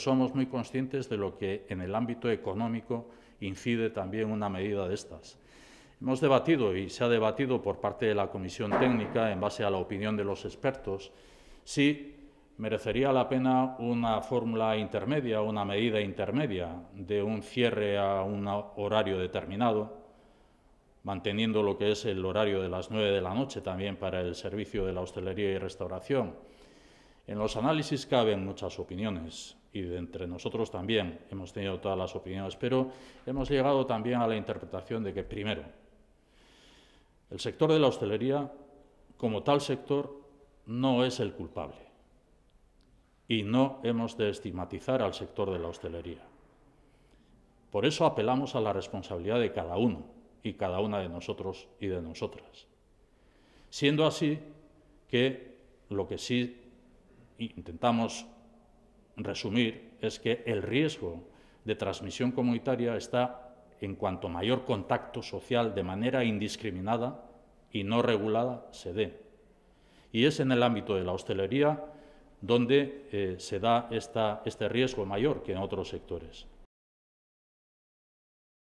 Somos muy conscientes de lo que en el ámbito económico incide también una medida de estas. Hemos debatido y se ha debatido por parte de la Comisión Técnica, en base a la opinión de los expertos, si merecería la pena una fórmula intermedia, una medida intermedia de un cierre a un horario determinado, manteniendo lo que es el horario de las nueve de la noche también para el servicio de la hostelería y restauración en los análisis caben muchas opiniones y entre nosotros también hemos tenido todas las opiniones, pero hemos llegado también a la interpretación de que, primero, el sector de la hostelería, como tal sector, no es el culpable y no hemos de estigmatizar al sector de la hostelería. Por eso apelamos a la responsabilidad de cada uno y cada una de nosotros y de nosotras. Siendo así que lo que sí intentamos resumir es que el riesgo de transmisión comunitaria está en cuanto mayor contacto social de manera indiscriminada y no regulada se dé. Y es en el ámbito de la hostelería donde eh, se da este riesgo mayor que en otros sectores.